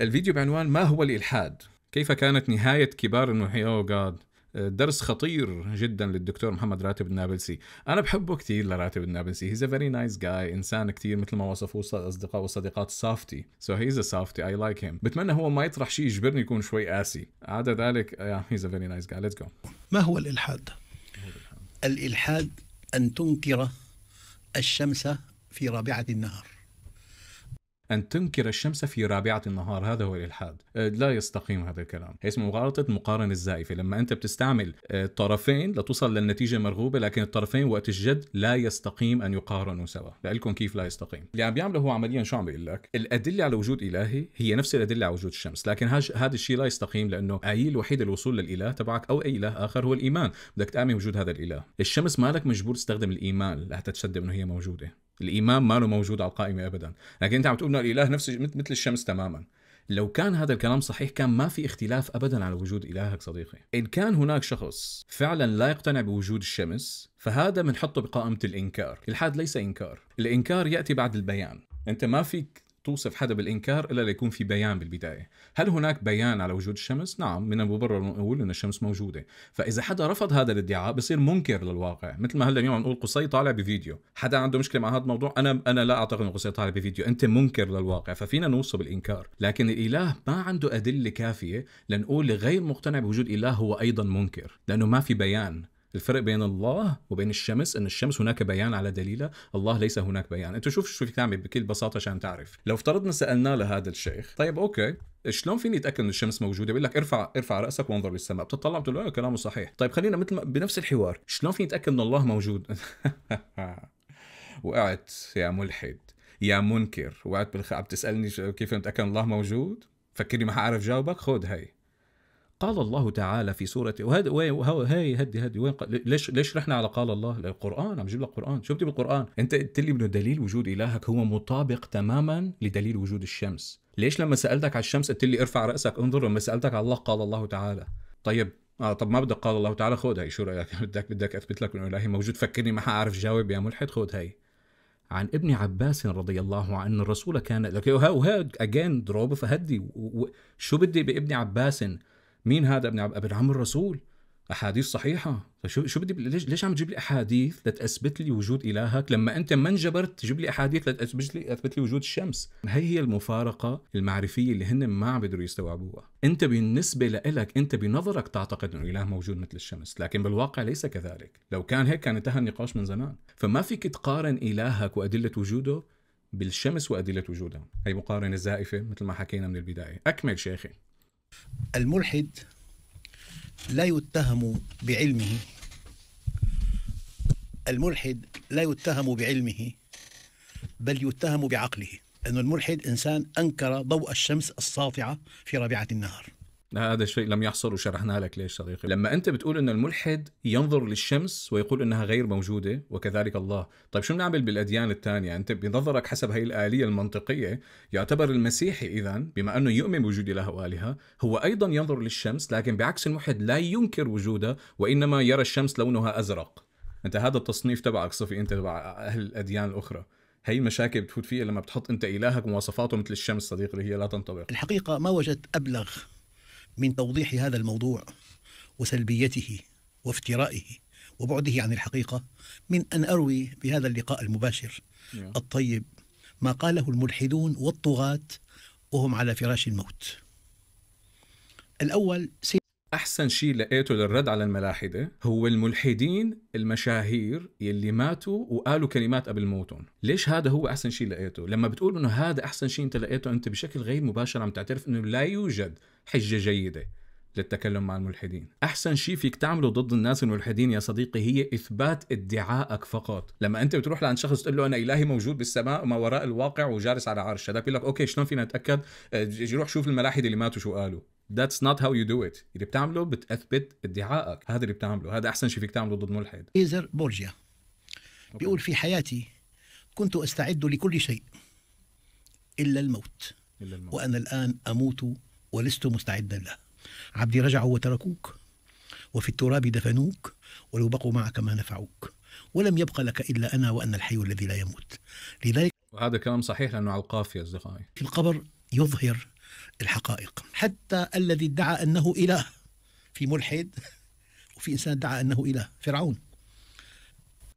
الفيديو بعنوان ما هو الإلحاد؟ كيف كانت نهاية كبار المحيي أو جاد درس خطير جدا للدكتور محمد راتب النابلسي انا بحبه كثير لراتب النابلسي هيز ا فيري نايس جاي انسان كثير مثل ما وصفوه اصدقاء وصديقات سافتي سو هيز ا سافتي اي لايك هيم بتمنى هو ما يطرح شيء يجبرني يكون شوي قاسي عدا ذلك هيز ا فيري نايس جاي ليتس جو ما هو الالحاد الالحاد ان تنكر الشمس في رابعه النهار أن تنكر الشمس في رابعة النهار هذا هو الإلحاد أه، لا يستقيم هذا الكلام هي اسمه مغالطة المقارنة الزائفة لما أنت بتستعمل أه، طرفين لتوصل للنتيجة المرغوبة لكن الطرفين وقت الجد لا يستقيم أن يقارنوا سوا لكم كيف لا يستقيم اللي عم بيعمله هو عمليا شو عم بيقول لك الأدلة على وجود إلهي هي نفس الأدلة على وجود الشمس لكن هذا الشيء لا يستقيم لأنه أي الوحيد الوصول للإله تبعك أو أي إله آخر هو الإيمان بدك تآمن وجود هذا الإله الشمس مالك مجبور تستخدم الإيمان لحتى تشد أنه هي موجودة الايمان ما له موجود على القائمه ابدا لكن انت عم تقول انه الاله نفس مثل الشمس تماما لو كان هذا الكلام صحيح كان ما في اختلاف ابدا على وجود الهك صديقي ان كان هناك شخص فعلا لا يقتنع بوجود الشمس فهذا بنحطه بقائمه الانكار الحاد ليس انكار الانكار ياتي بعد البيان انت ما فيك توصف حدا بالإنكار إلا ليكون في بيان بالبداية هل هناك بيان على وجود الشمس؟ نعم من المبرر نقول أن الشمس موجودة فإذا حدا رفض هذا الادعاء بصير منكر للواقع مثل ما هلا اليوم نقول قصي طالع بفيديو حدا عنده مشكلة مع هذا الموضوع أنا أنا لا أعتقد أن قصي طالع بفيديو أنت منكر للواقع ففينا نوصف بالانكار لكن الإله ما عنده أدلة كافية لنقول لغير مقتنع بوجود إله هو أيضا منكر لأنه ما في بيان الفرق بين الله وبين الشمس ان الشمس هناك بيان على دليله الله ليس هناك بيان انت شوف شو فيك تعمل بكل بساطه عشان تعرف لو افترضنا سالنا لهذا الشيخ طيب اوكي شلون فيني اتاكد ان الشمس موجوده بيقول لك ارفع ارفع راسك وانظر للسماء بتطلع بتقول له آه، كلامه صحيح طيب خلينا مثل بنفس الحوار شلون فيني اتاكد ان الله موجود وقعت يا ملحد يا منكر وقعت بالخ... عم تسالني كيف اتاكد ان الله موجود فكرني ما حعرف جاوبك خذ هي قال الله تعالى في سورة وهد هاي هدي هدي وين ليش ليش رحنا على قال الله؟ القرآن عم جيب لك قرآن، شو بتجيب القرآن؟ أنت قلت لي إنه دليل وجود إلهك هو مطابق تماما لدليل وجود الشمس، ليش لما سألتك على الشمس قلت لي ارفع رأسك انظر لما سألتك على الله قال الله تعالى، طيب اه طب ما بدك قال الله تعالى خذ هي شو رايك بدك بدك اثبت لك انه الهي موجود فكرني ما حاعرف جاوب يا ملحد خذ هي عن ابن عباس رضي الله عنه الرسول كان لك اجين دروب فهدي شو بدي بابن عباس مين هذا ابن ابن عم الرسول احاديث صحيحه فشو طيب شو بدي ليش ليش عم تجيب لي احاديث لتثبت لي وجود الهك لما انت ما انجبرت تجيب لي احاديث لتثبت لي اثبت لي وجود الشمس هي هي المفارقه المعرفيه اللي هن ما عم بيقدروا يستوعبوها انت بالنسبه لك انت بنظرك تعتقد انه الاله موجود مثل الشمس لكن بالواقع ليس كذلك لو كان هيك كان انتهى النقاش من زمان فما فيك تقارن الهك وادله وجوده بالشمس وادله وجودها هي مقارنه زائفه مثل ما حكينا من البدايه اكمل شيخي الملحد لا يتهم بعلمه الملحد لا يتهم بعلمه بل يتهم بعقله أن الملحد إنسان أنكر ضوء الشمس الساطعة في ربيعة النهار هذا الشيء لم يحصل وشرحنا لك ليش صديقي لما انت بتقول ان الملحد ينظر للشمس ويقول انها غير موجوده وكذلك الله طيب شو بنعمل بالاديان الثانيه انت بنظرك حسب هي الاليه المنطقيه يعتبر المسيحي اذا بما انه يؤمن بوجود اله والهه هو ايضا ينظر للشمس لكن بعكس الملحد لا ينكر وجودها وانما يرى الشمس لونها ازرق انت هذا التصنيف تبعك صفي انت تبع اهل الاديان الاخرى هي المشاكل بتفوت فيها لما بتحط انت الهك مواصفاته مثل الشمس صديقي اللي هي لا تنطبق الحقيقه ما وجدت ابلغ من توضيح هذا الموضوع وسلبيته وافترائه وبعده عن الحقيقة من أن أروي بهذا اللقاء المباشر نعم. الطيب ما قاله الملحدون والطغاة وهم على فراش الموت الأول سي... أحسن شيء لقيته للرد على الملاحدة هو الملحدين المشاهير يلي ماتوا وقالوا كلمات قبل موتهم ليش هذا هو أحسن شيء لقيته لما بتقول إنه هذا أحسن شيء أنت لقيته أنت بشكل غير مباشر عم تعترف إنه لا يوجد حجة جيدة للتكلم مع الملحدين احسن شيء فيك تعمله ضد الناس الملحدين يا صديقي هي اثبات ادعائك فقط لما انت بتروح لعند شخص تقول له انا الهي موجود بالسماء وما وراء الواقع وجالس على عرش هذا بيقول لك اوكي شلون فينا نتاكد آه، روح شوف الملاحد اللي ماتوا شو قالوا That's not how you do it اللي بتعمله بتثبت ادعائك هذا اللي بتعمله هذا احسن شيء فيك تعمله ضد ملحد ايزر بورجيا بيقول في حياتي كنت استعد لكل شيء الا الموت, إلا الموت. وانا الان اموت ولست مستعدا له عبدي رجعوا وتركوك وفي التراب دفنوك ولو بقوا معك ما نفعوك ولم يبق لك إلا أنا وأنا الحي الذي لا يموت لذلك وهذا كلام صحيح لأنه على القافية أصدقائي في القبر يظهر الحقائق حتى الذي ادعى أنه إله في ملحد وفي إنسان ادعى أنه إله فرعون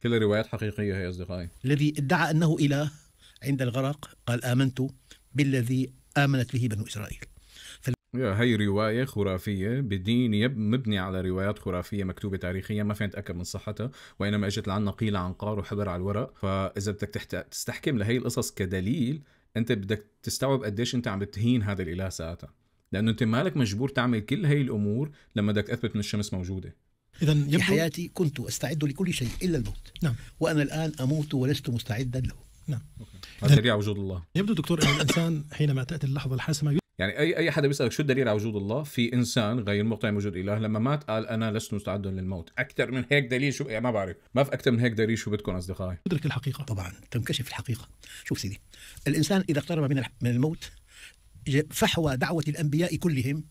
كل الروايات حقيقية يا أصدقائي الذي ادعى أنه إله عند الغرق قال آمنت بالذي آمنت به بنو إسرائيل هي رواية خرافية بدين يب مبني على روايات خرافية مكتوبة تاريخيا ما فيني أتأكد من صحتها وإنما إجت لعنا قيل عنقار وحبر على الورق فإذا بدك تستحكم لهي القصص كدليل أنت بدك تستوعب قديش أنت عم بتهين هذا الإله ساعتها لأنه أنت مالك مجبور تعمل كل هي الأمور لما بدك تثبت من الشمس موجودة إذا في حياتي كنت أستعد لكل شيء إلا الموت نعم وأنا الآن أموت ولست مستعدا له نعم هذا وجود الله يبدو دكتور أن الإنسان حينما تأتي اللحظة الحاسمة يعني اي اي حدا بيسالك شو الدليل على وجود الله في انسان غير مقتنع بوجود اله لما مات قال انا لست مستعدا للموت اكثر من هيك دليل شو يعني ما بعرف ما في اكثر من هيك دليل شو بدكم اصدقائي تدرك الحقيقه طبعا تنكشف الحقيقه شوف سيدي الانسان اذا اقترب من من الموت فحوى دعوه الانبياء كلهم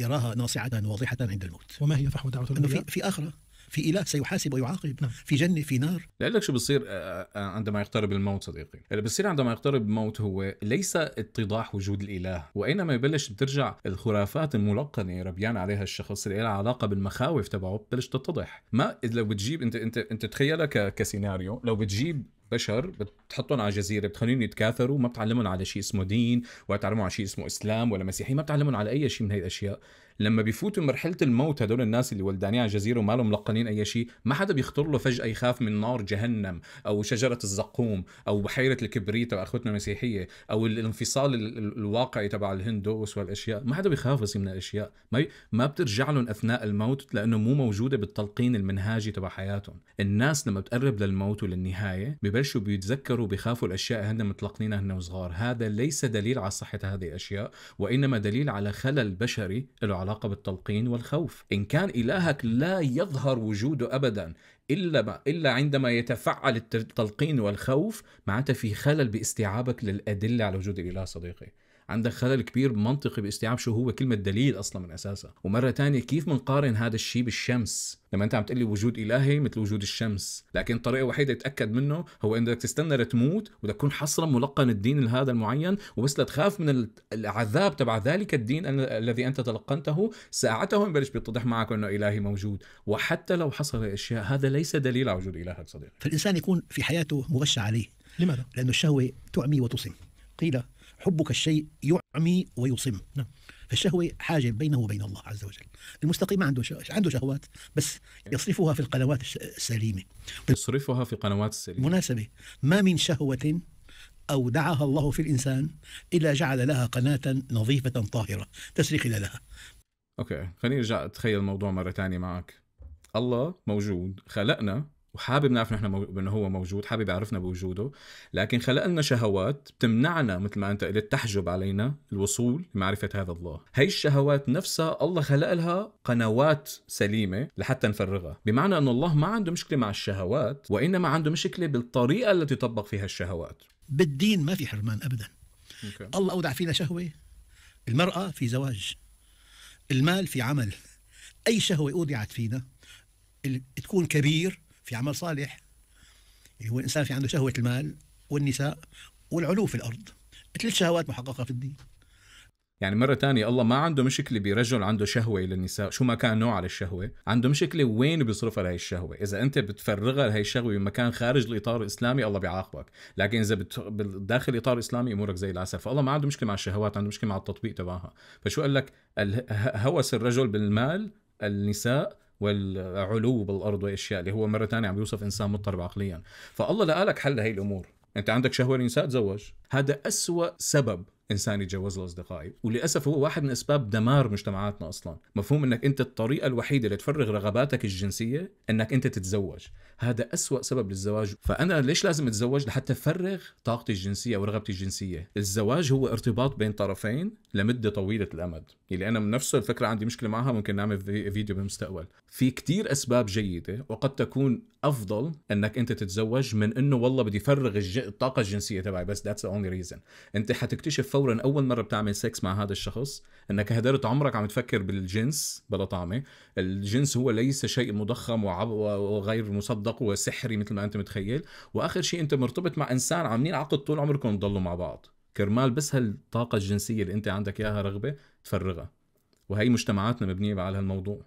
يراها ناصعه واضحه عند الموت وما هي فحوى دعوه الانبياء في, في اخره في إله سيحاسب ويعاقب نعم. في جنة في نار لأقول لك شو بصير آه، آه، آه، عندما يقترب الموت صديقي اللي بصير عندما يقترب الموت هو ليس اتضاح وجود الإله وإنما يبلش بترجع الخرافات الملقنة ربيان عليها الشخص اللي لها علاقة بالمخاوف تبعه بتبلش تتضح ما لو بتجيب انت انت انت تخيلها كسيناريو لو بتجيب بشر بتحطهم على جزيره بتخليهم يتكاثروا ما بتعلمهم على شيء اسمه دين ولا بتعلمهم على شيء اسمه اسلام ولا مسيحيه ما بتعلمهم على اي شيء من هي الاشياء لما بيفوتوا مرحله الموت هدول الناس اللي ولدانين على جزيره وما لهم ملقنين اي شيء ما حدا بيخطر له فجاه يخاف من نار جهنم او شجره الزقوم او بحيره الكبريت او اخوتنا المسيحيه او الانفصال الواقعي تبع الهندوس والاشياء ما حدا بيخاف بس من الاشياء ما ما بترجع لهم اثناء الموت لانه مو موجوده بالتلقين المنهاجي تبع حياتهم الناس لما بتقرب للموت وللنهايه ببلشوا بيتذكروا بيخافوا الاشياء هن متلقنينها هن وصغار هذا ليس دليل على صحه هذه الاشياء وانما دليل على خلل بشري له علاقة بالتلقين والخوف إن كان إلهك لا يظهر وجوده أبدا إلا, إلا عندما يتفعل التلقين والخوف معناته في خلل باستيعابك للأدلة على وجود الإله صديقي عندك خلل كبير منطقي باستيعاب شو هو كلمه دليل اصلا من اساسها ومره ثانيه كيف بنقارن هذا الشيء بالشمس لما انت عم تقلي وجود الهي مثل وجود الشمس لكن الطريقة الوحيدة تتاكد منه هو انك تستنى لتموت وبدك تكون حصرا ملقن الدين لهذا المعين وبس لتخاف من العذاب تبع ذلك الدين الذي انت تلقنته ساعته يبلش بيتضح معك انه الهي موجود وحتى لو حصل اشياء هذا ليس دليل على وجود الهك صديقي فالانسان يكون في حياته مغشى عليه لماذا؟ لأن الشهوة تعمي وتصم قيل حبك الشيء يعمي ويصم نعم. فالشهوة حاجة بينه وبين الله عز وجل المستقيم ما عنده عنده شهوات بس يصرفها في القنوات السليمة يصرفها في قنوات السليمة مناسبة ما من شهوة أودعها الله في الإنسان إلا جعل لها قناة نظيفة طاهرة تسري خلالها أوكي خليني أرجع أتخيل الموضوع مرة ثانية معك الله موجود خلقنا وحابب نعرف نحن مو... انه هو موجود حابب يعرفنا بوجوده لكن خلق لنا شهوات بتمنعنا مثل ما انت قلت تحجب علينا الوصول لمعرفه هذا الله هي الشهوات نفسها الله خلق لها قنوات سليمه لحتى نفرغها بمعنى انه الله ما عنده مشكله مع الشهوات وانما عنده مشكله بالطريقه التي طبق فيها الشهوات بالدين ما في حرمان ابدا okay. الله اودع فينا شهوه المراه في زواج المال في عمل اي شهوه اودعت فينا تكون كبير في عمل صالح اللي يعني هو الإنسان في عنده شهوة المال والنساء والعلو في الأرض ثلاث شهوات محققة في الدين يعني مرة تانية الله ما عنده مشكلة برجل عنده شهوة للنساء شو ما كان نوع على الشهوة عنده مشكلة وين بيصرفها لهي الشهوة إذا أنت بتفرغها لهي الشهوة بمكان خارج الإطار الإسلامي الله بيعاقبك لكن إذا بت... داخل الإطار الإسلامي أمورك زي العسل فالله ما عنده مشكلة مع الشهوات عنده مشكلة مع التطبيق تبعها فشو قال لك هوس الرجل بالمال النساء والعلو بالارض واشياء اللي هو مره ثانيه عم يوصف انسان مضطرب عقليا فالله لقى لك حل لهي الامور انت عندك شهوه للنساء تزوج هذا أسوأ سبب انسان يتجوز له اصدقائي وللاسف هو واحد من اسباب دمار مجتمعاتنا اصلا مفهوم انك انت الطريقه الوحيده لتفرغ رغباتك الجنسيه انك انت تتزوج هذا أسوأ سبب للزواج فانا ليش لازم اتزوج لحتى افرغ طاقتي الجنسيه ورغبتي الجنسيه الزواج هو ارتباط بين طرفين لمده طويله الامد اللي يعني انا من نفس الفكره عندي مشكله معها ممكن نعمل فيديو بالمستقبل في كتير اسباب جيده وقد تكون افضل انك انت تتزوج من انه والله بدي افرغ الج... الطاقه الجنسيه تبعي بس ذاتس اونلي ريزن انت حتكتشف فورا اول مره بتعمل سكس مع هذا الشخص انك هدرت عمرك عم تفكر بالجنس بلا طعمه الجنس هو ليس شيء مضخم وغير مصدق وسحري مثل ما انت متخيل واخر شيء انت مرتبط مع انسان عاملين عقد طول عمركم تضلوا مع بعض كرمال بس هالطاقه الجنسيه اللي انت عندك اياها رغبه تفرغها وهي مجتمعاتنا مبنيه على هالموضوع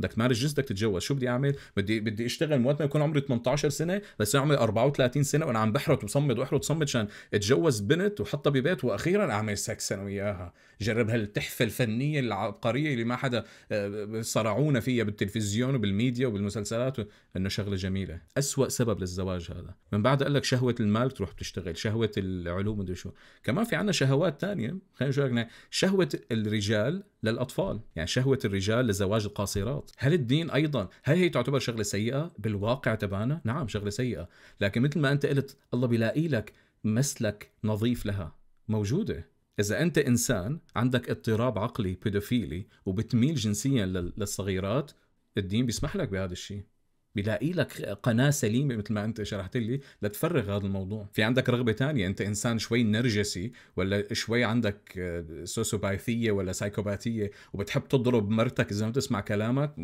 بدك تمارس جنس بدك تتجوز شو بدي اعمل بدي بدي اشتغل وقت ما يكون عمري 18 سنه بس عمري 34 سنه وانا عم بحرط وبصمد واحرط صمد عشان اتجوز بنت وحطها ببيت واخيرا اعمل سكس انا وياها جرب هالتحفه الفنيه العبقريه اللي ما حدا آه، صرعونا فيها بالتلفزيون وبالميديا وبالمسلسلات انه شغله جميله اسوا سبب للزواج هذا من بعد قال لك شهوه المال تروح بتشتغل شهوه العلوم مدري شو كمان في عندنا شهوات ثانيه خلينا شهوه الرجال للاطفال يعني شهوه الرجال لزواج القاصرات هل الدين ايضا هل هي تعتبر شغله سيئه بالواقع تبعنا نعم شغله سيئه لكن مثل ما انت قلت الله بيلاقي لك مسلك نظيف لها موجوده إذا أنت إنسان عندك اضطراب عقلي بيدوفيلي وبتميل جنسيا للصغيرات الدين بيسمح لك بهذا الشيء بلاقي لك قناه سليمه مثل ما انت شرحت لي لتفرغ هذا الموضوع في عندك رغبه تانية انت انسان شوي نرجسي ولا شوي عندك آه، سوسيوباثيه ولا سايكوباتيه وبتحب تضرب مرتك اذا ما تسمع كلامك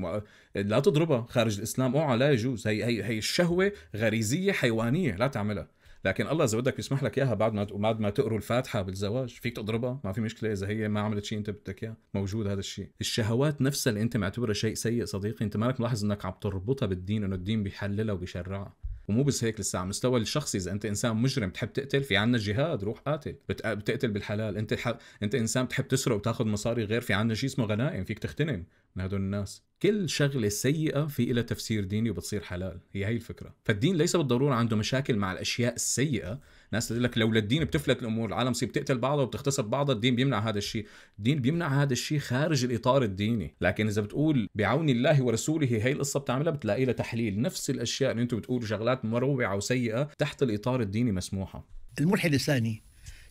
لا تضربها خارج الاسلام اوعى لا يجوز هي هي هي الشهوه غريزيه حيوانيه لا تعملها لكن الله اذا بدك يسمح لك اياها بعد ما بعد ما تقروا الفاتحه بالزواج فيك تضربها ما في مشكله اذا هي ما عملت شيء انت بدك اياه موجود هذا الشيء الشهوات نفسها اللي انت معتبرها شيء سيء صديقي انت مالك ملاحظ انك عم تربطها بالدين انه الدين بيحللها وبيشرعها ومو بس هيك لسه على المستوى الشخصي اذا انت انسان مجرم بتحب تقتل في عنا جهاد روح قاتل بتقتل بالحلال انت حب... انت انسان بتحب تسرق وتاخذ مصاري غير في عنا شيء اسمه غنائم فيك تغتنم من هدول الناس كل شغله سيئه في لها تفسير ديني وبتصير حلال هي هي الفكره فالدين ليس بالضروره عنده مشاكل مع الاشياء السيئه ناس تقول لك لولا الدين بتفلت الامور العالم بتصير بتقتل بعضها وبتغتصب بعضها الدين بيمنع هذا الشيء الدين بيمنع هذا الشيء خارج الاطار الديني لكن اذا بتقول بعون الله ورسوله هي القصه بتعملها بتلاقي لها تحليل نفس الاشياء اللي انتم بتقولوا شغلات مروعه وسيئه تحت الاطار الديني مسموحه الملحد الثاني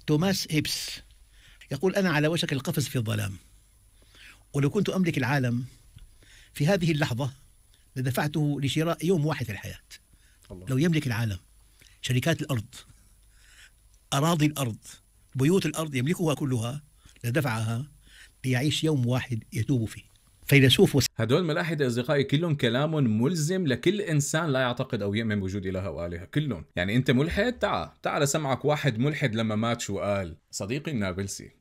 توماس هيبس يقول انا على وشك القفز في الظلام ولو كنت املك العالم في هذه اللحظه لدفعته لشراء يوم واحد في الحياه الله. لو يملك العالم شركات الارض أراضي الأرض بيوت الأرض يملكها كلها لدفعها ليعيش يوم واحد يتوب فيه فيلسوف وس... هدول ملاحدة أصدقائي كلهم كلام ملزم لكل إنسان لا يعتقد أو يؤمن بوجود إله أو آلهة كلهم يعني أنت ملحد تعال تعال سمعك واحد ملحد لما مات شو قال صديقي النابلسي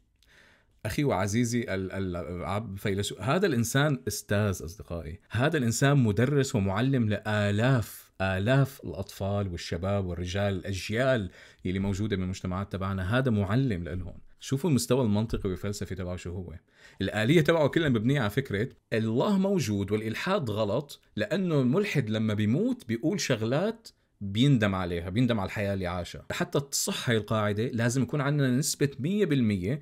اخي وعزيزي الفيلسوف هذا الانسان استاذ اصدقائي هذا الانسان مدرس ومعلم لالاف آلاف الأطفال والشباب والرجال الأجيال اللي موجودة بالمجتمعات تبعنا هذا معلم لهم شوفوا المستوى المنطقي والفلسفي تبعه شو هو الآلية تبعه كلها مبنية على فكرة الله موجود والإلحاد غلط لأنه الملحد لما بيموت بيقول شغلات بيندم عليها بيندم على الحياة اللي عاشها لحتى تصح هاي القاعدة لازم يكون عندنا نسبة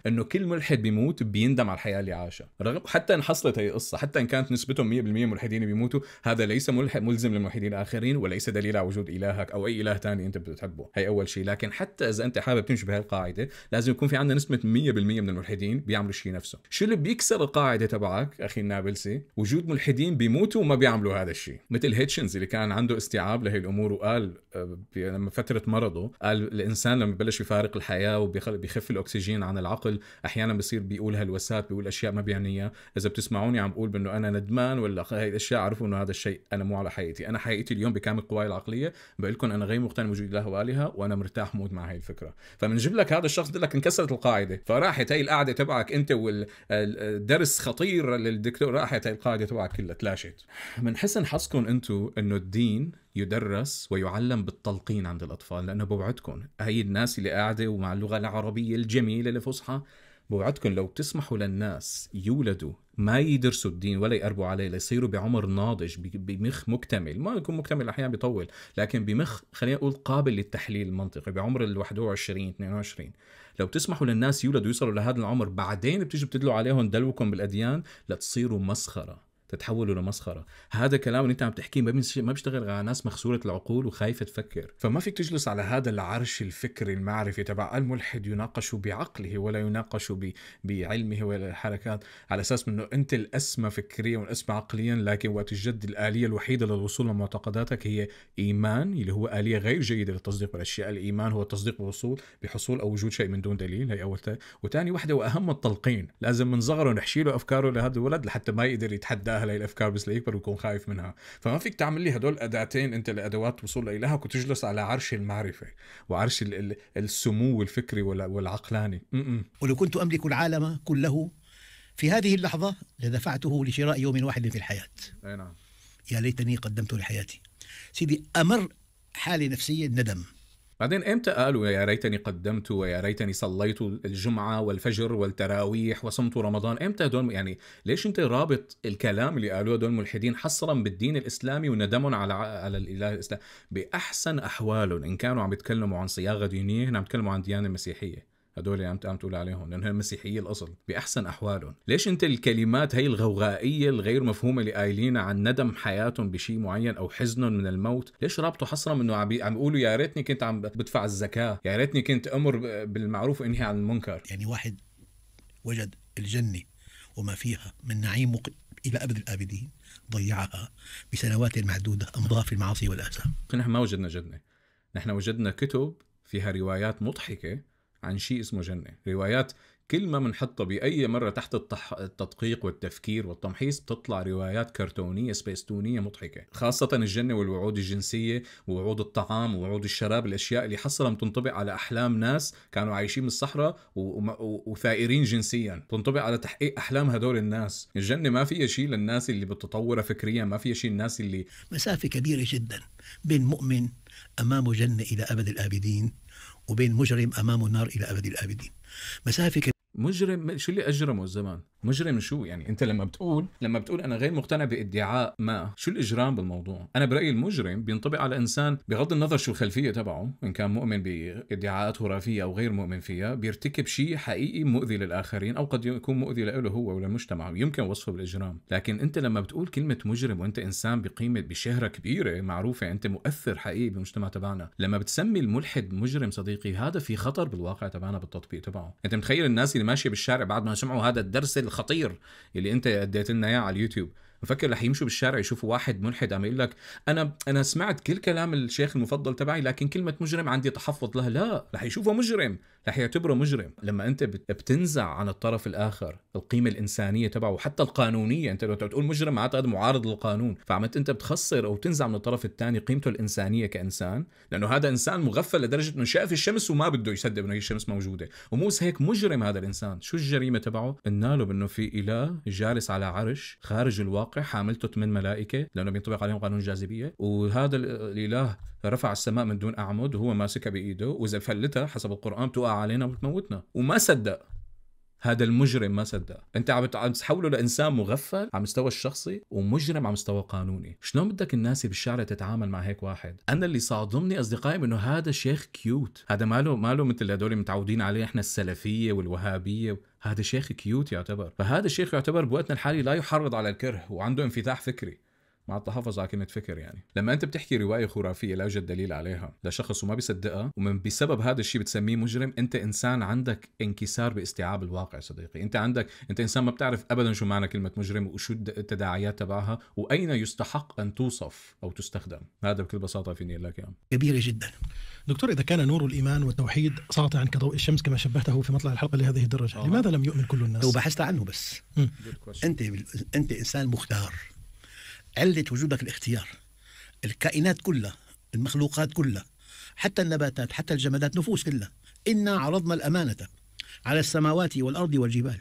100% انه كل ملحد بيموت بيندم على الحياة اللي عاشها رغم حتى ان حصلت هي القصة حتى ان كانت نسبتهم 100% ملحدين بيموتوا هذا ليس ملحد ملزم للملحدين الاخرين وليس دليل على وجود الهك او اي اله ثاني انت بتحبه هي اول شيء لكن حتى اذا انت حابب تمشي بهاي القاعدة لازم يكون في عندنا نسبة 100% من الملحدين بيعملوا الشيء نفسه شو اللي بيكسر القاعدة تبعك اخي النابلسي وجود ملحدين بيموتوا وما بيعملوا هذا الشيء مثل هيتشنز اللي كان عنده استيعاب لهي الامور وقال آه، يعني لما فتره مرضه قال الانسان لما ببلش يفارق الحياه وبيخف الاكسجين عن العقل احيانا بصير بيقول هلوسات بيقول اشياء ما بيعنيها اذا بتسمعوني عم بقول بانه انا ندمان ولا هاي الاشياء عرفوا انه هذا الشيء انا مو على حقيقتي انا حقيقتي اليوم بكامل قواي العقليه بقول لكم انا غير مقتنع بوجود الله والهه وانا مرتاح موت مع هاي الفكره فمنجيب لك هذا الشخص لك انكسرت القاعده فراحت هاي القاعده تبعك انت والدرس خطير للدكتور راحت هاي القاعده تبعك كلها تلاشت من حسن حظكم انتم انه الدين يدرس ويعلم بالتلقين عند الاطفال لانه بوعدكم هي الناس اللي قاعده ومع اللغه العربيه الجميله الفصحى بوعدكم لو تسمحوا للناس يولدوا ما يدرسوا الدين ولا يقربوا عليه ليصيروا بعمر ناضج بمخ مكتمل ما يكون مكتمل احيانا بيطول لكن بمخ خلينا نقول قابل للتحليل المنطقي بعمر ال 21 22 لو تسمحوا للناس يولدوا يوصلوا لهذا العمر بعدين بتيجي بتدلوا عليهم دلوكم بالاديان لتصيروا مسخره تتحولوا لمسخره هذا الكلام اللي انت عم تحكيه ما ما بيشتغل على ناس مخسوره العقول وخايفه تفكر فما فيك تجلس على هذا العرش الفكري المعرفي تبع الملحد يناقش بعقله ولا يناقش ب... بعلمه ولا الحركات على اساس انه انت الاسمى فكريا والاسمى عقليا لكن وقت الجد الاليه الوحيده للوصول لمعتقداتك هي ايمان اللي هو اليه غير جيده للتصديق بالاشياء الايمان هو التصديق بالوصول بحصول او وجود شيء من دون دليل هي اول وثاني وحده واهم التلقين لازم من صغره نحشي له افكاره لهذا الولد لحتى ما يقدر يتحداها تتجاهل هاي الافكار بس ليكبر ويكون خايف منها فما فيك تعمل لي هدول اداتين انت لادوات وصول الها وتجلس على عرش المعرفه وعرش ال ال السمو الفكري والعقلاني م -م. ولو كنت املك العالم كله في هذه اللحظه لدفعته لشراء يوم واحد في الحياه اي نعم يا ليتني قدمت لحياتي سيدي امر حالي نفسية الندم بعدين امتى قالوا يا ريتني قدمت ويا ريتني صليت الجمعه والفجر والتراويح وصمت رمضان امتى هدول يعني ليش انت رابط الكلام اللي قالوه هدول الملحدين حصرا بالدين الاسلامي وندمهم على على الاله الاسلام باحسن احوالهم ان كانوا عم يتكلموا عن صياغه دينيه هنا عم يتكلموا عن ديانه مسيحيه هدول اللي عم تقول عليهم لانهم مسيحيه الاصل باحسن احوالهم ليش انت الكلمات هي الغوغائيه الغير مفهومه لقايلينا عن ندم حياتهم بشيء معين او حزنهم من الموت ليش رابطوا حصرا انه عم عم بيقولوا يا ريتني كنت عم بدفع الزكاه يا ريتني كنت امر بالمعروف وانهي عن المنكر يعني واحد وجد الجنه وما فيها من نعيم مق... الى ابد الابدين ضيعها بسنوات معدوده امضاها في المعاصي والاثام نحن ما وجدنا جنه نحن وجدنا كتب فيها روايات مضحكه عن شيء اسمه جنة روايات كل ما بنحطها بأي مرة تحت التح... التدقيق والتفكير والتمحيص بتطلع روايات كرتونية سبيستونية مضحكة خاصة الجنة والوعود الجنسية ووعود الطعام ووعود الشراب الأشياء اللي حصلا بتنطبق على أحلام ناس كانوا عايشين بالصحراء و... و... وثائرين جنسيا بتنطبق على تحقيق أحلام هدول الناس الجنة ما فيها شيء للناس اللي بتطورها فكريا ما فيها شيء الناس اللي مسافة كبيرة جدا بين مؤمن أمامه جنة إلى أبد الآبدين وبين مجرم امامه النار الى ابد الابدين مسافه مجرم شو اللي اجرمه زمان مجرم شو يعني انت لما بتقول لما بتقول انا غير مقتنع بادعاء ما شو الاجرام بالموضوع انا برايي المجرم بينطبق على انسان بغض النظر شو الخلفيه تبعه ان كان مؤمن بادعاءات خرافيه او غير مؤمن فيها بيرتكب شيء حقيقي مؤذي للاخرين او قد يكون مؤذي له هو وللمجتمع يمكن وصفه بالاجرام لكن انت لما بتقول كلمه مجرم وانت انسان بقيمه بشهره كبيره معروفه انت مؤثر حقيقي بالمجتمع تبعنا لما بتسمي الملحد مجرم صديقي هذا في خطر بالواقع تبعنا بالتطبيق تبعه انت متخيل الناس اللي ماشيه بالشارع بعد ما سمعوا هذا الدرس الخطير اللي انت اديت لنا اياه على اليوتيوب مفكر رح يمشوا بالشارع يشوفوا واحد ملحد عم يقول لك انا انا سمعت كل كلام الشيخ المفضل تبعي لكن كلمه مجرم عندي تحفظ لها لا رح يشوفه مجرم رح يعتبره مجرم لما انت بتنزع عن الطرف الاخر القيمه الانسانيه تبعه وحتى القانونيه انت لو تقول مجرم معناتها هذا معارض للقانون فعم انت بتخسر او تنزع من الطرف الثاني قيمته الانسانيه كانسان لانه هذا انسان مغفل لدرجه انه شاف الشمس وما بده يصدق انه هي الشمس موجوده ومو هيك مجرم هذا الانسان شو الجريمه تبعه له بانه في اله جالس على عرش خارج الواقع الواقع حاملته ثمان ملائكه لانه بينطبق عليهم قانون الجاذبيه وهذا الاله رفع السماء من دون اعمد وهو ماسكها بايده واذا فلتها حسب القران بتقع علينا وبتموتنا وما صدق هذا المجرم ما صدق انت عم عم تحوله لانسان مغفل على مستوى الشخصي ومجرم على مستوى قانوني شلون بدك الناس بالشارع تتعامل مع هيك واحد انا اللي صادمني اصدقائي انه هذا شيخ كيوت هذا ماله ماله مثل هدول متعودين عليه احنا السلفيه والوهابيه هذا شيخ كيوت يعتبر فهذا الشيخ يعتبر بوقتنا الحالي لا يحرض على الكره وعنده انفتاح فكري مع التحفظ على كلمه فكر يعني لما انت بتحكي روايه خرافيه لا يوجد دليل عليها لشخص وما بيصدقها ومن بسبب هذا الشيء بتسميه مجرم انت انسان عندك انكسار باستيعاب الواقع صديقي انت عندك انت انسان ما بتعرف ابدا شو معنى كلمه مجرم وشو التداعيات تبعها واين يستحق ان توصف او تستخدم هذا بكل بساطه فيني لك اياه كبيره جدا دكتور اذا كان نور الايمان والتوحيد ساطعا كضوء الشمس كما شبهته في مطلع الحلقه لهذه الدرجه آه. لماذا لم يؤمن كل الناس لو بحثت عنه بس انت انت انسان مختار علة وجودك الاختيار الكائنات كلها المخلوقات كلها حتى النباتات حتى الجمادات نفوس كلها إنا عرضنا الأمانة على السماوات والأرض والجبال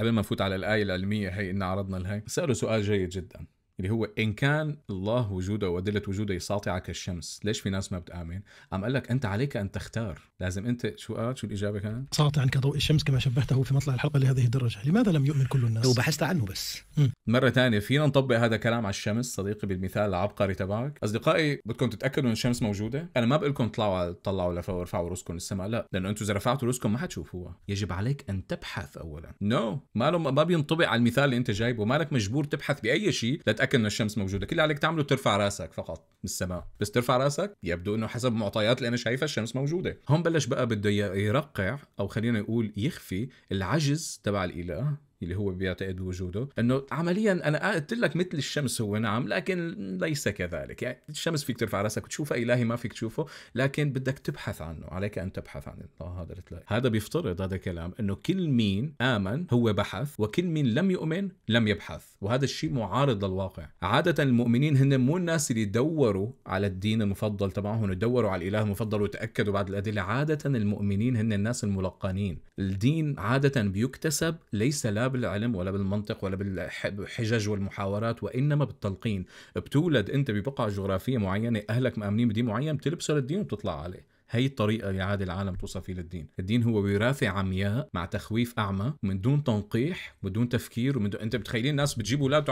قبل ما فوت على الآية العلمية هي إنا عرضنا الهي سألوا سؤال جيد جدا اللي هو إن كان الله وجوده وأدلة وجوده ساطعة كالشمس ليش في ناس ما بتآمن عم قال لك أنت عليك أن تختار لازم أنت شو قال شو الإجابة كانت ساطعا كضوء الشمس كما شبهته في مطلع الحلقة لهذه الدرجة لماذا لم يؤمن كل الناس وبحثت عنه بس م. مرة ثانية فينا نطبق هذا الكلام على الشمس صديقي بالمثال العبقري تبعك أصدقائي بدكم تتأكدوا أن الشمس موجودة أنا ما بقول لكم طلعوا طلعوا لفوق وارفعوا رؤوسكم للسماء لا لأنه أنتم إذا رفعتوا رؤوسكم ما حتشوفوها يجب عليك أن تبحث أولا نو no. ما ما بينطبق على المثال اللي أنت جايبه مالك مجبور تبحث بأي شيء تتاكد انه الشمس موجوده كل اللي عليك تعمله ترفع راسك فقط من السماء بس ترفع راسك يبدو انه حسب المعطيات اللي انا شايفها الشمس موجوده هون بلش بقى بده يرقع او خلينا نقول يخفي العجز تبع الاله اللي هو بيعتقد وجوده انه عمليا انا قلت لك مثل الشمس هو نعم لكن ليس كذلك يعني الشمس فيك ترفع راسك وتشوفها الهي ما فيك تشوفه لكن بدك تبحث عنه عليك ان تبحث عن الله هذا الاطلاق هذا بيفترض هذا الكلام انه كل مين امن هو بحث وكل مين لم يؤمن لم يبحث وهذا الشيء معارض للواقع عاده المؤمنين هن مو الناس اللي دوروا على الدين المفضل تبعهم ودوروا على الاله المفضل وتاكدوا بعد الادله عاده المؤمنين هن الناس الملقنين الدين عاده بيكتسب ليس لا بالعلم ولا بالمنطق ولا بالحجج والمحاورات وانما بالتلقين بتولد انت ببقعه جغرافيه معينه اهلك مامنين بدين معين بتلبسه للدين وبتطلع عليه هي الطريقة اللي عاد العالم توصل فيه للدين الدين هو وراثة عمياء مع تخويف أعمى من دون تنقيح دون تفكير ومن دون... أنت بتخيلين الناس بتجيب أولاد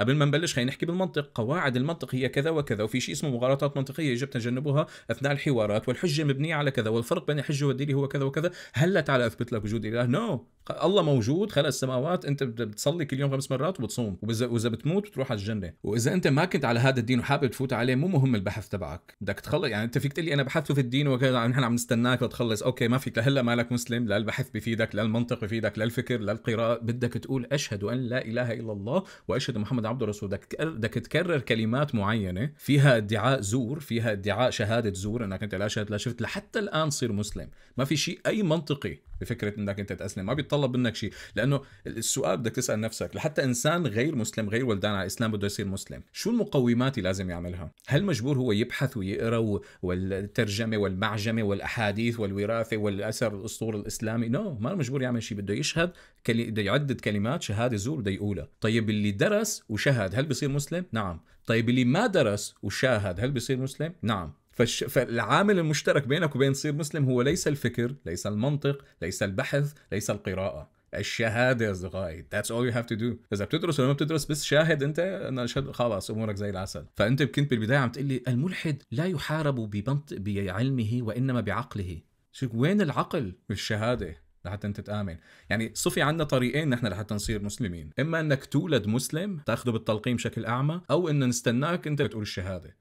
قبل ما نبلش خلينا نحكي بالمنطق قواعد المنطق هي كذا وكذا وفي شيء اسمه مغالطات منطقيه يجب تجنبها اثناء الحوارات والحجه مبنيه على كذا والفرق بين الحجه والدليل هو كذا وكذا هلا تعال اثبت لك وجود اله نو no. الله موجود خلق السماوات انت بتصلي كل يوم خمس مرات وبتصوم واذا بتموت بتروح على الجنه واذا انت ما كنت على هذا الدين وحابب تفوت عليه مو مهم البحث تبعك بدك تخلص يعني انت فيك تقول لي انا بحثت في الدين وكذا نحن عم نستناك لتخلص اوكي ما فيك لهلا مالك مسلم لا البحث بفيدك لا المنطق بفيدك لا الفكر لا القراءه بدك تقول اشهد ان لا اله الا الله واشهد محمد محمد عبد الرسول بدك بدك تكرر كلمات معينه فيها ادعاء زور فيها ادعاء شهاده زور انك انت لا شهدت لا شفت لحتى الان تصير مسلم ما في شيء اي منطقي بفكره انك انت تسلم ما بيتطلب منك شيء لانه السؤال بدك تسال نفسك لحتى انسان غير مسلم غير ولدان على الاسلام بده يصير مسلم شو المقومات اللي لازم يعملها هل مجبور هو يبحث ويقرا والترجمه والمعجمه والاحاديث والوراثه والاثر الاسطول الاسلامي نو no. ما مجبور يعمل شيء بده يشهد بده يعدد كلمات شهاده زور بده يقولها طيب اللي درس وشهد هل بصير مسلم نعم طيب اللي ما درس وشاهد هل بصير مسلم نعم فالش... فالعامل المشترك بينك وبين تصير مسلم هو ليس الفكر ليس المنطق ليس البحث ليس القراءه الشهادة يا أصدقائي that's all you have to do إذا بتدرس ولا ما بتدرس بس شاهد أنت أنا شهد خلاص أمورك زي العسل فأنت كنت بالبداية عم تقول لي الملحد لا يحارب ببنط... بعلمه وإنما بعقله شو وين العقل بالشهادة لحتى انت تامن يعني صفي عندنا طريقين نحن لحتى نصير مسلمين اما انك تولد مسلم تاخذه بالتلقيم بشكل اعمى او انه نستناك انت تقول الشهاده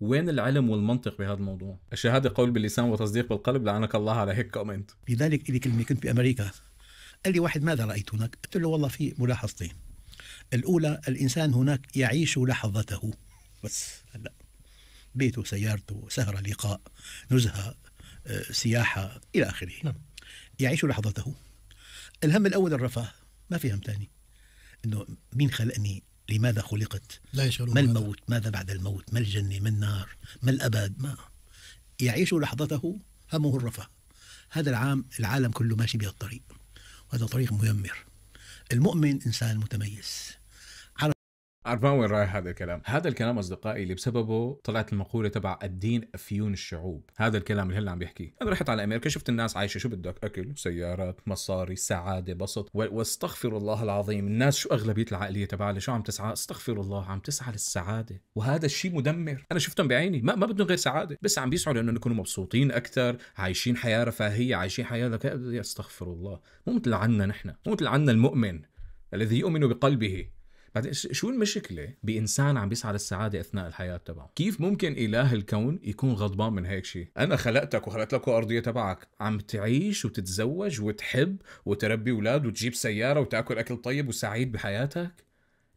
وين العلم والمنطق بهذا الموضوع؟ الشهاده قول باللسان وتصديق بالقلب لعنك الله على هيك كومنت لذلك لي كلمه كنت بامريكا قال لي واحد ماذا رايت هناك؟ قلت له والله في ملاحظتين الاولى الانسان هناك يعيش لحظته بس هلا بيته سيارته سهره لقاء نزهه آه، سياحه الى اخره نعم. يعيشوا لحظته الهم الأول الرفاه ما في هم ثاني أنه مين خلقني لماذا خلقت لا ما الموت ماذا بعد الموت ما الجنة ما النار ما الأبد ما يعيش لحظته همه الرفاه هذا العام العالم كله ماشي بهالطريق وهذا طريق مدمر المؤمن إنسان متميز عرفان وين رايح هذا الكلام؟ هذا الكلام اصدقائي اللي بسببه طلعت المقوله تبع الدين افيون الشعوب، هذا الكلام اللي هلا عم بيحكي، انا رحت على امريكا شفت الناس عايشه شو بدك؟ اكل، سيارات، مصاري، سعاده، بسط، واستغفر الله العظيم، الناس شو اغلبيه العقليه تبعها شو عم تسعى؟ استغفر الله عم تسعى للسعاده، وهذا الشيء مدمر، انا شفتهم بعيني، ما, ما بدهم غير سعاده، بس عم بيسعوا لانه يكونوا مبسوطين اكثر، عايشين حياه رفاهيه، عايشين حياه ذكاء، استغفر الله، مو مثل عنا نحن، مو مثل عنا المؤمن الذي يؤمن بقلبه بعدين شو المشكله بانسان عم بيسعى للسعاده اثناء الحياه تبعه كيف ممكن اله الكون يكون غضبان من هيك شيء انا خلقتك وخلقت لك الارضيه تبعك عم تعيش وتتزوج وتحب وتربي اولاد وتجيب سياره وتاكل اكل طيب وسعيد بحياتك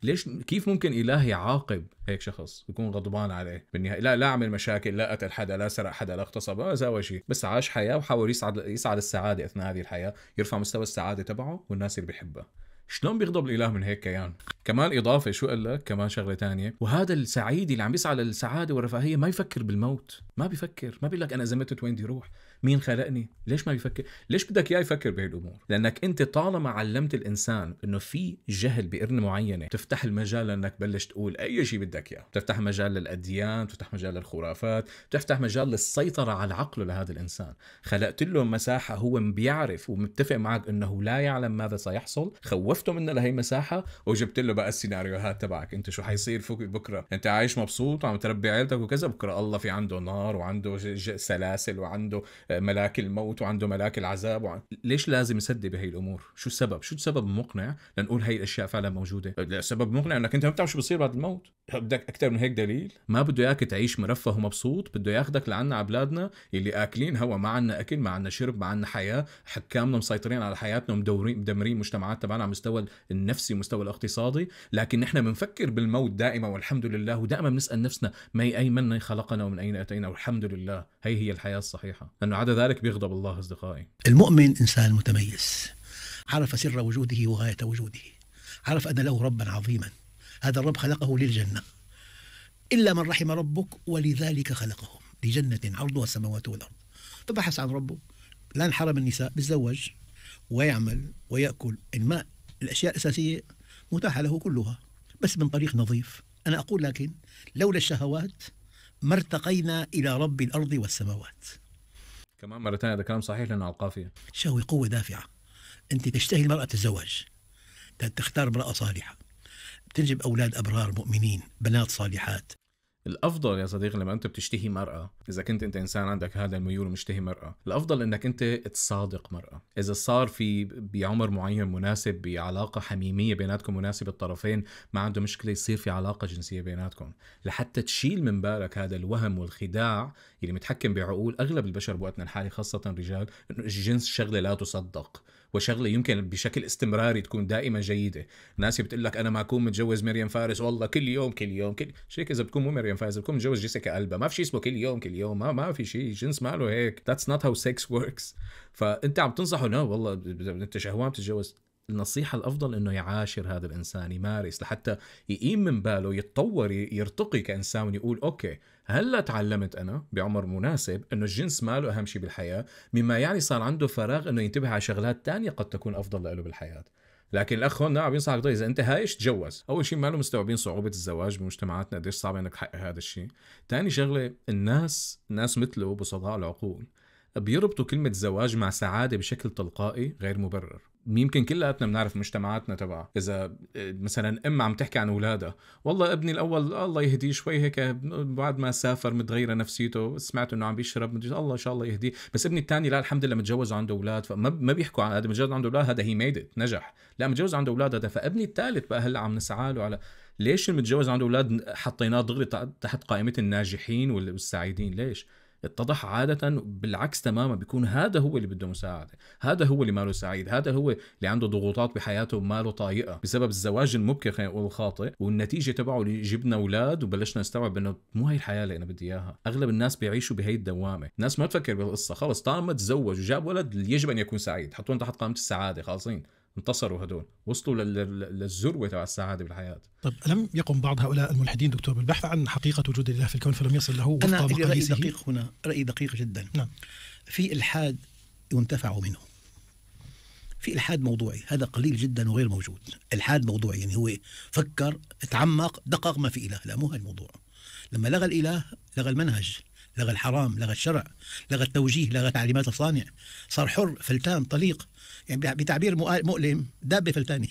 ليش كيف ممكن اله يعاقب هيك شخص يكون غضبان عليه بالنهايه لا لا عمل مشاكل لا قتل حدا لا سرق حدا لا اغتصب لا سوى شيء بس عاش حياه وحاول يسعى يسعى للسعاده اثناء هذه الحياه يرفع مستوى السعاده تبعه والناس اللي بيحبها شلون بيغضب الاله من هيك كيان كمان اضافه شو قال لك كمان شغله تانية وهذا السعيد اللي عم بيسعى للسعاده والرفاهيه ما يفكر بالموت ما بيفكر ما بيقول لك انا اذا متت وين بدي اروح مين خلقني ليش ما بيفكر ليش بدك اياه يفكر بهي الامور لانك انت طالما علمت الانسان انه في جهل بقرن معينه تفتح المجال لانك بلش تقول اي شيء بدك اياه بتفتح مجال للاديان بتفتح مجال للخرافات بتفتح مجال للسيطره على عقله لهذا الانسان خلقت له مساحه هو بيعرف ومتفق معك انه لا يعلم ماذا سيحصل خوفته منه لهي المساحه وجبت له بقى السيناريوهات تبعك انت شو حيصير فوق بكره انت عايش مبسوط وعم تربي عيلتك وكذا بكره الله في عنده نار وعنده سلاسل وعنده آه، ملاك الموت وعنده ملاك العذاب وعن... ليش لازم نصدق بهي الامور شو السبب شو السبب مقنع لنقول هي الاشياء فعلا موجوده السبب مقنع انك انت ما بتعرف شو بصير بعد الموت بدك اكثر من هيك دليل ما بده اياك تعيش مرفه ومبسوط بده ياخذك لعنا على بلادنا اللي اكلين هوا ما عنا اكل ما عنا شرب ما عنا حياه حكامنا مسيطرين على حياتنا ومدورين مدمرين مجتمعات تبعنا على المستوى النفسي والمستوى الاقتصادي لكن نحن بنفكر بالموت دائما والحمد لله ودائما بنسال نفسنا ما اي من خلقنا ومن اين اتينا والحمد لله هي هي الحياه الصحيحه لانه عدا ذلك بيغضب الله أصدقائي المؤمن إنسان متميز عرف سر وجوده وغاية وجوده عرف أن له ربا عظيما هذا الرب خلقه للجنة إلا من رحم ربك ولذلك خلقهم لجنة عرضها السماوات والأرض فبحث عن ربه لا انحرم النساء بيتزوج ويعمل ويأكل الماء الأشياء الأساسية متاحة له كلها بس من طريق نظيف أنا أقول لكن لولا الشهوات ما ارتقينا إلى رب الأرض والسماوات كمان مرة ثانية هذا كلام صحيح لأنه على القافية الشهوة قوة دافعة أنت تشتهي المرأة تتزوج تختار امرأة صالحة بتنجب أولاد أبرار مؤمنين بنات صالحات الافضل يا صديقي لما انت بتشتهي مرأة اذا كنت انت انسان عندك هذا الميول ومشتهي مرأة الافضل انك انت تصادق مرأة اذا صار في بعمر معين مناسب بعلاقة حميمية بيناتكم مناسب الطرفين ما عنده مشكلة يصير في علاقة جنسية بيناتكم لحتى تشيل من بالك هذا الوهم والخداع اللي متحكم بعقول اغلب البشر بوقتنا الحالي خاصة الرجال انه الجنس شغلة لا تصدق وشغله يمكن بشكل استمراري تكون دائما جيده ناس بتقول لك انا ما اكون متجوز مريم فارس والله كل يوم كل يوم كل شيء اذا بتكون مو مريم فارس بتكون متجوز جيسيكا البا ما في شيء اسمه كل يوم كل يوم ما ما في شيء جنس ماله هيك ذاتس نوت هاو سكس وركس فانت عم تنصحه نو والله انت شهوان بتتجوز النصيحة الأفضل أنه يعاشر هذا الإنسان يمارس لحتى يقيم من باله يتطور يرتقي كإنسان ويقول أوكي هلا تعلمت أنا بعمر مناسب أنه الجنس ماله أهم شيء بالحياة مما يعني صار عنده فراغ أنه ينتبه على شغلات تانية قد تكون أفضل له بالحياة لكن الاخ هون عم ينصحك طيب، اذا انت هايش تجوز اول شيء ما له مستوعبين صعوبه الزواج بمجتمعاتنا قديش صعب انك تحقق هذا الشيء ثاني شغله الناس ناس مثله بسطاء العقول بيربطوا كلمه زواج مع سعاده بشكل تلقائي غير مبرر يمكن كلياتنا بنعرف مجتمعاتنا تبع اذا آه، مثلا ام عم تحكي عن اولادها والله ابني الاول الله يهديه شوي هيك بعد ما سافر متغيره نفسيته سمعت انه عم بيشرب الله ان شاء الله يهديه بس ابني الثاني لا الحمد لله متجوز وعنده اولاد فما ما بيحكوا عن هذا متجوز عنده اولاد هذا هي ميد نجح لا متجوز عنده اولاد هذا فابني الثالث بقى هلا عم نسعى له على ليش المتجوز عنده اولاد حطيناه دغري تحت قائمه الناجحين والسعيدين ليش اتضح عادة بالعكس تماما بيكون هذا هو اللي بده مساعدة هذا هو اللي ماله سعيد هذا هو اللي عنده ضغوطات بحياته وماله طايقة بسبب الزواج المبكر خلينا نقول الخاطئ والنتيجة تبعه اللي جبنا أولاد وبلشنا نستوعب إنه مو هي الحياة اللي أنا بدي إياها أغلب الناس بيعيشوا بهي الدوامة الناس ما تفكر بالقصة خلص طالما تزوج وجاب ولد يجب أن يكون سعيد حطوه تحت قائمة السعادة خالصين انتصروا هدول وصلوا للذروه تبع السعاده بالحياه طيب الم يقم بعض هؤلاء الملحدين دكتور بالبحث عن حقيقه وجود الاله في الكون فلم يصل له أنا انا رأي دقيق هنا رأي دقيق جدا نعم في الحاد ينتفع منه في الحاد موضوعي هذا قليل جدا وغير موجود الحاد موضوعي يعني هو فكر تعمق دقق ما في اله لا مو الموضوع لما لغى الاله لغى المنهج لغى الحرام لغى الشرع لغى التوجيه لغى تعليمات الصانع صار حر فلتان طليق يعني بتعبير مؤلم دابه فلتانه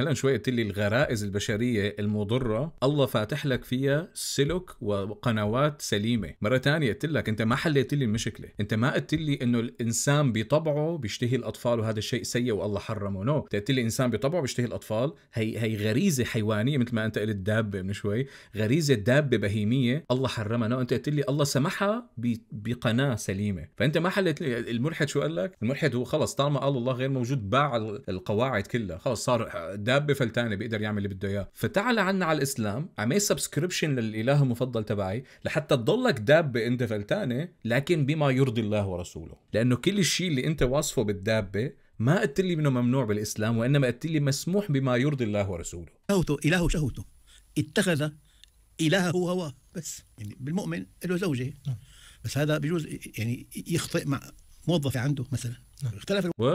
هلا شوي قلت لي الغرائز البشريه المضره الله فاتح لك فيها سلك وقنوات سليمه مره ثانيه قلت لك انت ما حليت لي المشكله انت ما قلت لي انه الانسان بطبعه بيشتهي الاطفال وهذا الشيء سيء والله حرمه نو قلت لي الانسان بطبعه بيشتهي الاطفال هي هي غريزه حيوانيه مثل ما انت قلت دابه من شوي غريزه دابه بهيميه الله حرمها نو انت قلت لي الله سمحها بقناه سليمه فانت ما حليت لي الملحد شو قال لك الملحد هو خلص طالما قال الله غير موجود باع القواعد كلها خلص صار دابه فلتانه بيقدر يعمل اللي بده اياه فتعال عنا على الاسلام عمل سبسكريبشن للاله المفضل تبعي لحتى تضلك دابه انت فلتانه لكن بما يرضي الله ورسوله لانه كل الشيء اللي انت واصفه بالدابه ما قلت لي منه ممنوع بالاسلام وانما قلت لي مسموح بما يرضي الله ورسوله شهوته اله شهوته اتخذ الهه هواه بس يعني بالمؤمن له زوجه نعم. بس هذا بجوز يعني يخطئ مع موظفه عنده مثلا نعم. اختلف و...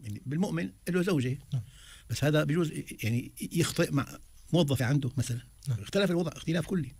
يعني بالمؤمن له زوجه نعم. بس هذا بجوز يعني يخطئ مع موظف عنده مثلا نعم. اختلف الوضع اختلاف كلي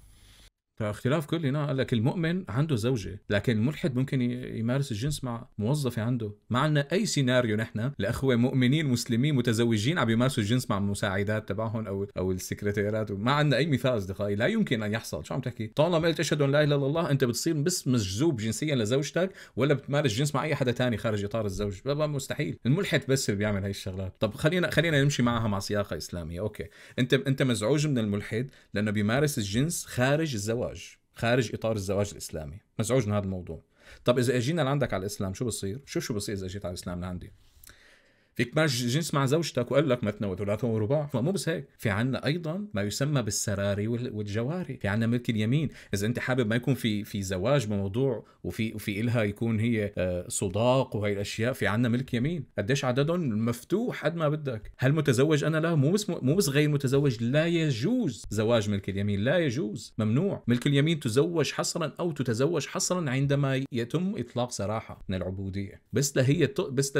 فاختلاف كلي هنا نعم، قال لك المؤمن عنده زوجه لكن الملحد ممكن يمارس الجنس مع موظفه عنده ما عندنا اي سيناريو نحن لاخوه مؤمنين مسلمين متزوجين عم يمارسوا الجنس مع المساعدات تبعهم او او السكرتيرات ما عندنا اي مثال اصدقائي لا يمكن ان يحصل شو عم تحكي طالما قلت اشهد ان لا اله الا الله انت بتصير بس مجذوب جنسيا لزوجتك ولا بتمارس جنس مع اي حدا تاني خارج اطار الزوج مستحيل الملحد بس اللي بيعمل هاي الشغلات طب خلينا خلينا نمشي معها مع سياقه اسلاميه اوكي انت انت مزعوج من الملحد لانه بيمارس الجنس خارج الزواج الزواج خارج اطار الزواج الاسلامي مزعوج من هذا الموضوع طب اذا اجينا لعندك على الاسلام شو بصير شوف شو بصير اذا اجيت على الاسلام لعندي فيك مع جنس مع زوجتك وقال لك مثنى وثلاثة ورباع مو بس هيك في عنا أيضا ما يسمى بالسراري والجواري في عنا ملك اليمين إذا أنت حابب ما يكون في في زواج بموضوع وفي وفي إلها يكون هي آه، صداق وهي الأشياء في عنا ملك يمين قديش عددهم مفتوح قد ما بدك هل متزوج أنا لا مو بس مو بس غير متزوج لا يجوز زواج ملك اليمين لا يجوز ممنوع ملك اليمين تزوج حصرا أو تتزوج حصرا عندما يتم إطلاق سراحة من العبودية بس لهي بس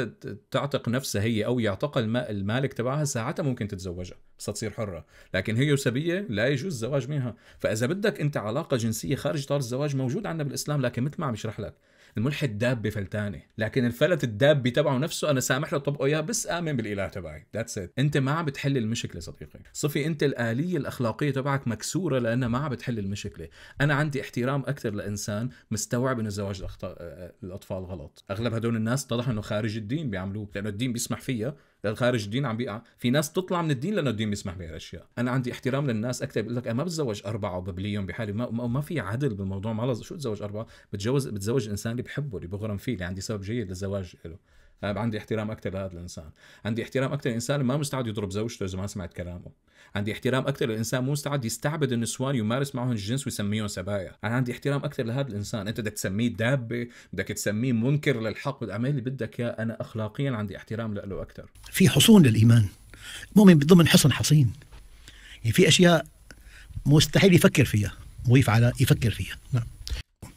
تعتق نفسها هي او يعتقل المالك تبعها ساعتها ممكن تتزوجها بس تصير حره لكن هي وسبيه لا يجوز الزواج منها فاذا بدك انت علاقه جنسيه خارج اطار الزواج موجود عندنا بالاسلام لكن مثل ما عم يشرح لك الملحد دابه فلتانه لكن الفلت الدابه تبعه نفسه انا سامح له طبقه اياه بس امن بالاله تبعي ذاتس ات انت ما عم بتحل المشكله صديقي صفي انت الاليه الاخلاقيه تبعك مكسوره لانها ما عم بتحل المشكله انا عندي احترام اكثر لانسان مستوعب انه زواج الأخط... آه، آه، الاطفال غلط اغلب هدول الناس اتضح انه خارج الدين بيعملوه لانه الدين بيسمح فيها للخارج الدين عم بيقع في ناس تطلع من الدين لانه الدين بيسمح بهالاشياء انا عندي احترام للناس اكثر بقول لك انا ما بتزوج اربعه وببليهم بحالي ما, ما في عدل بالموضوع ما شو تزوج اربعه بتزوج بتزوج الانسان اللي بحبه اللي بغرم فيه اللي عندي سبب جيد للزواج له انا آه، عندي احترام اكثر لهذا الانسان عندي احترام اكثر للانسان ما مستعد يضرب زوجته اذا ما سمعت كلامه عندي احترام اكثر للانسان مو مستعد يستعبد النسوان يمارس معهم الجنس ويسميهم سبايا انا عندي احترام اكثر لهذا الانسان انت بدك تسميه دابه بدك تسميه منكر للحق اعمل اللي بدك اياه انا اخلاقيا عندي احترام له اكثر في حصون للايمان المؤمن بضمن حصن حصين يعني في اشياء مستحيل يفكر فيها ويفعلها يفكر فيها نعم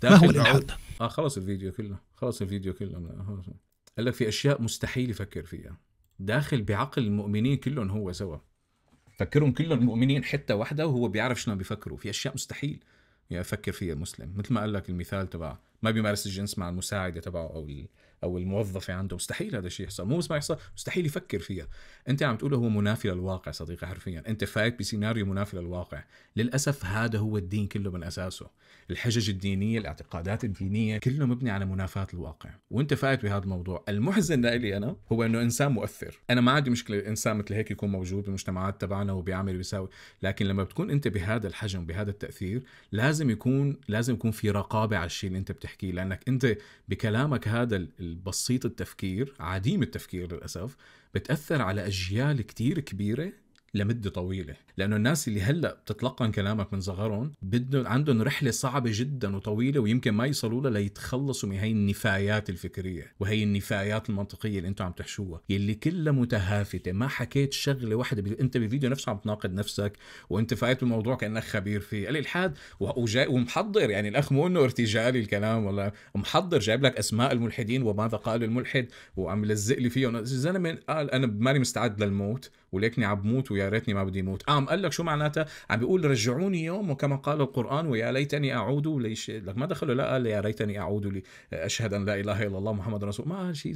ما هو الالحاد؟ اه خلص الفيديو كله خلص الفيديو كله خلص. قال لك في اشياء مستحيل يفكر فيها داخل بعقل المؤمنين كلهم هو سوا فكرهم كلهم المؤمنين حته واحده وهو بيعرف شنو بيفكروا في اشياء مستحيل يفكر فيها المسلم مثل ما قال لك المثال تبع ما بيمارس الجنس مع المساعده تبعه او او الموظفه عنده مستحيل هذا الشيء يحصل مو بس ما يحصل مستحيل يفكر فيها انت عم تقول هو منافي للواقع صديقي حرفيا انت فايت بسيناريو منافي للواقع للاسف هذا هو الدين كله من اساسه الحجج الدينيه الاعتقادات الدينيه كله مبني على منافاه الواقع وانت فايت بهذا الموضوع المحزن لي انا هو انه انسان مؤثر انا ما عندي مشكله انسان مثل هيك يكون موجود بالمجتمعات تبعنا وبيعمل وبيساوي لكن لما بتكون انت بهذا الحجم بهذا التاثير لازم يكون لازم يكون في رقابه على الشيء اللي انت بتحكي تحكيه لانك انت بكلامك هذا البسيط التفكير عديم التفكير للاسف بتاثر على اجيال كتير كبيره لمدة طويلة لأنه الناس اللي هلأ بتتلقن كلامك من صغرهم بدهم عندهم رحلة صعبة جدا وطويلة ويمكن ما يصلوا لها ليتخلصوا من هي النفايات الفكرية وهي النفايات المنطقية اللي انتم عم تحشوها يلي كلها متهافتة ما حكيت شغلة واحدة ب... انت بفيديو نفسه عم تناقض نفسك وانت فايت الموضوع كأنك خبير فيه الإلحاد وجاي ومحضر يعني الأخ مو انه ارتجالي الكلام ولا محضر جايب لك أسماء الملحدين وماذا قال الملحد وعم لزق لي فيهم الزلمة قال أنا ماني مستعد للموت وليكني عم بموت ويا ريتني ما بدي موت قام قال لك شو معناتها عم بيقول رجعوني يوم وكما قال القران ويا ليتني اعود ليش لك ما دخله لا قال يا ريتني اعود لي اشهد ان لا اله الا الله محمد رسول ما شيء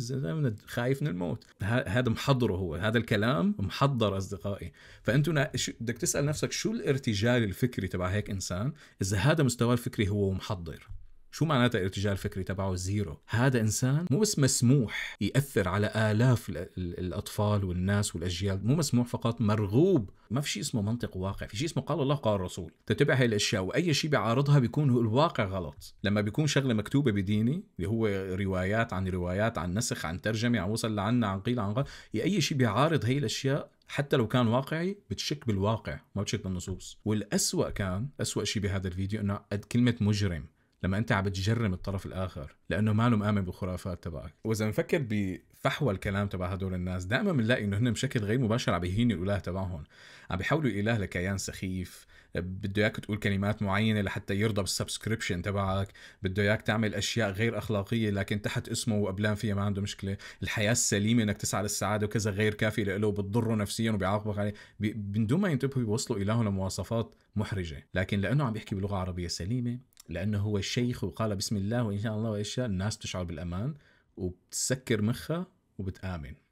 خايف من الموت هذا محضره هو هذا الكلام محضر اصدقائي فانتم بدك تسال نفسك شو الارتجال الفكري تبع هيك انسان اذا هذا مستواه الفكري هو محضر شو معناتها الارتجال الفكري تبعه زيرو هذا انسان مو بس مسموح ياثر على الاف الاطفال والناس والاجيال مو مسموح فقط مرغوب ما في شيء اسمه منطق واقع في شيء اسمه قال الله قال الرسول تتبع هاي الاشياء واي شيء بيعارضها بيكون هو الواقع غلط لما بيكون شغله مكتوبه بديني اللي هو روايات عن روايات عن نسخ عن ترجمه عن وصل لعنا عن قيل عن غير اي شيء بيعارض هاي الاشياء حتى لو كان واقعي بتشك بالواقع ما بتشك بالنصوص والأسوأ كان أسوأ شيء بهذا الفيديو انه قد كلمه مجرم لما انت عم بتجرم الطرف الاخر لانه له مآمن بالخرافات تبعك واذا نفكر بفحوى الكلام تبع هدول الناس دائما بنلاقي انه هن بشكل غير مباشر عم بيهينوا الاله تبعهم عم بيحولوا الاله لكيان سخيف بده اياك تقول كلمات معينه لحتى يرضى بالسبسكريبشن تبعك بده اياك تعمل اشياء غير اخلاقيه لكن تحت اسمه وقبلان فيها ما عنده مشكله الحياه السليمه انك تسعى للسعاده وكذا غير كافي له وبتضره نفسيا وبيعاقبك عليه من دون ما ينتبهوا يوصلوا الهه لمواصفات محرجه لكن لانه عم يحكي بلغه عربيه سليمه لانه هو الشيخ وقال بسم الله وان شاء الله وايش الناس بتشعر بالامان وبتسكر مخها وبتامن